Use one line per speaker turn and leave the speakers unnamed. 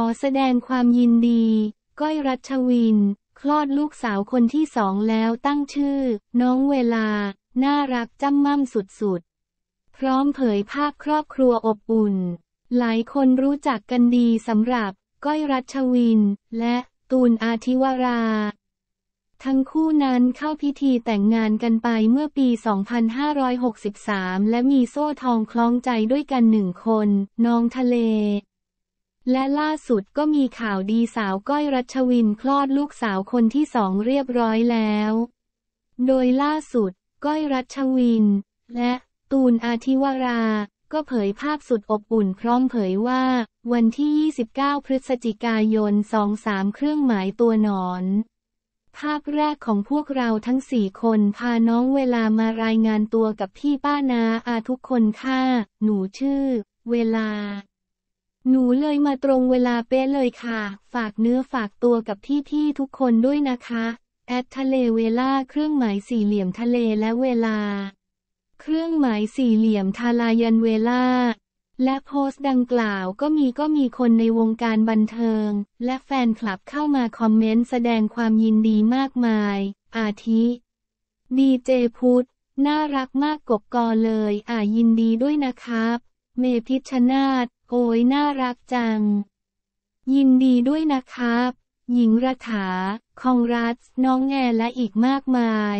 ขอแสดงความยินดี ก้อยรัชวิน คลอดลูกสาวคนที่สองแล้วตั้งชื่อ น้องเวลา น่ารักจ้ำม่ำสุดๆพร้อมเผยภาพครอบครัวอบอุ่น หลายคนรู้จักกันดีสำหรับ ก้อยรัชวิน และตูนอาทิวรา ทั้งคู่นั้นเข้าพิธีแต่งงานกันไปเมื่อปี 2563 และมีโซ่ทองคล้องใจด้วยกันหนึ่งคน น้องทะเลและล่าสุดก็มีข่าวดีสาวก้อยรัชวินคลอดลูกสาวคนที่สองเรียบร้อยแล้ว โดยล่าสุดก้อยรัชวิน และตูนอาทิวรา ก็เผยภาพสุดอบอุ่นพร้อมเผยว่า วันที่ 29 พฤศจิกายน 23 เครื่องหมายตัวหนอน ภาพแรกของพวกเราทั้งสี่คนพาน้องเวลามารายงานตัวกับพี่ป้านาอาทุกคนค่ะหนูชื่อเวลาหนูเลยมาตรงเวลาเป๊ะเลยค่ะ ฝากเนื้อฝากตัวกับพี่ๆทุกคนด้วยนะคะ แอดทะเลเวลาเครื่องหมายสี่เหลี่ยมทะเลและเวลา เครื่องหมายสี่เหลี่ยม ทาลายันเวลา และโพสต์ดังกล่าวก็มีก็มีคนในวงการบันเทิง และแฟนคลับเข้ามาคอมเมนต์แสดงความยินดีมากมาย อาทิ ดีเจพุทธน่ารักมากกบกอเลยอ่ายินดีด้วยนะครับ เมพิชนาธโอ้ยน่ารักจัง ยินดีด้วยนะครับ หญิงรัฐาคองรัตน้องแงและอีกมากมาย